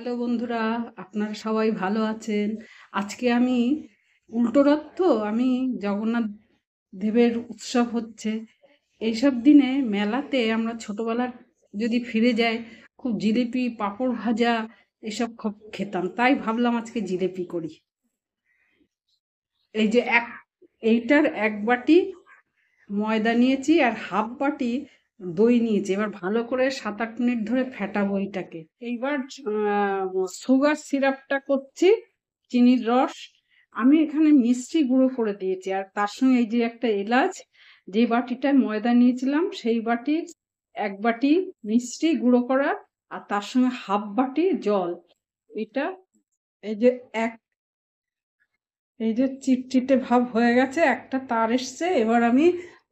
hello বন্ধুরা আপনারা সবাই ভালো আছেন আজকে আমি উল্টো রথ তো আমি জগন্নাথ দেবের উৎসব হচ্ছে এইসব দিনে মেলাতে আমরা ছোটোবেলার যদি ফিরে যাই খুব জিলিপি পাঁপড় ভাজা এসব খুব খেতাম তাই ভাবলাম আজকে জিলিপি করি এই যে এক এইটার এক বাটি ময়দা নিয়েছি আর হাফ বাটি দই নিয়েছি এবার ভালো করে সাত আট মিনিট ধরে ফেটাবো এইটাকে এইবার সুগার সিরাপটা করছি চিনির রস আমি এখানে মিষ্টি গুঁড়ো করে দিয়েছি আর তার সঙ্গে এই যে একটা এলাচ যে বাটিটায় ময়দা নিয়েছিলাম সেই বাটির এক বাটি মিষ্টি গুঁড়ো করা আর তার সঙ্গে হাফ বাটি জল এটা এই যে এক এই যে চিটচিটে ভাব হয়ে গেছে একটা তার এসছে এবার আমি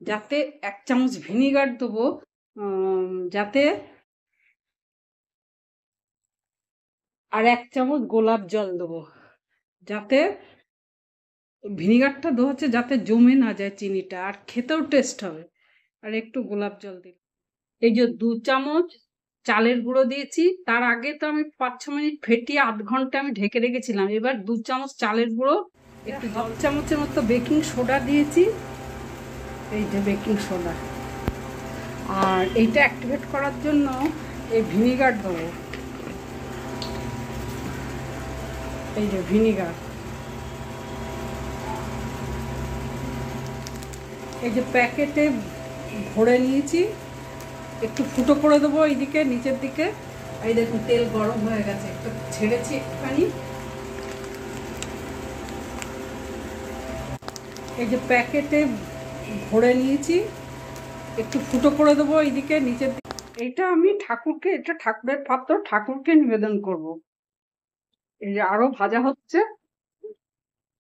যাতে এক চামচ ভিনিগার দেবো যাতে আর এক চামচ গোলাপ জল দেবো যাতে ভিনিগারটা দেওয়া হচ্ছে যাতে জমে না যায় চিনিটা আর খেতেও টেস্ট হবে আর একটু গোলাপ জল দিই এই যে দু চামচ চালের গুঁড়ো দিয়েছি তার আগে তো আমি পাঁচ ছ মিনিট ফেটিয়ে আধ ঘন্টা আমি ঢেকে রেখেছিলাম এবার দু চামচ চালের গুঁড়ো একটু দশ চামচের মতো বেকিং সোডা দিয়েছি এইটা বেকিং সোডা আর এইটা অ্যাক্টিভেট করার জন্য এই ভিনিগার দেবো এই যে ভিনিগার এই যে প্যাকেটে ভরে নিয়েছি একটু ফুটো করে দেবো এইদিকে নিচের দিকে এই দেখুন তেল গরম হয়ে গেছে একটু ছেড়েছি একটুখানি এই যে প্যাকেটে ভরে নিয়েছি একটু ফুটো করে দেবো এইদিকে নিচের এইটা আমি ঠাকুরকে এটা ঠাকুরের পাত্র ঠাকুরকে নিবেদন করব এই আরও ভাজা হচ্ছে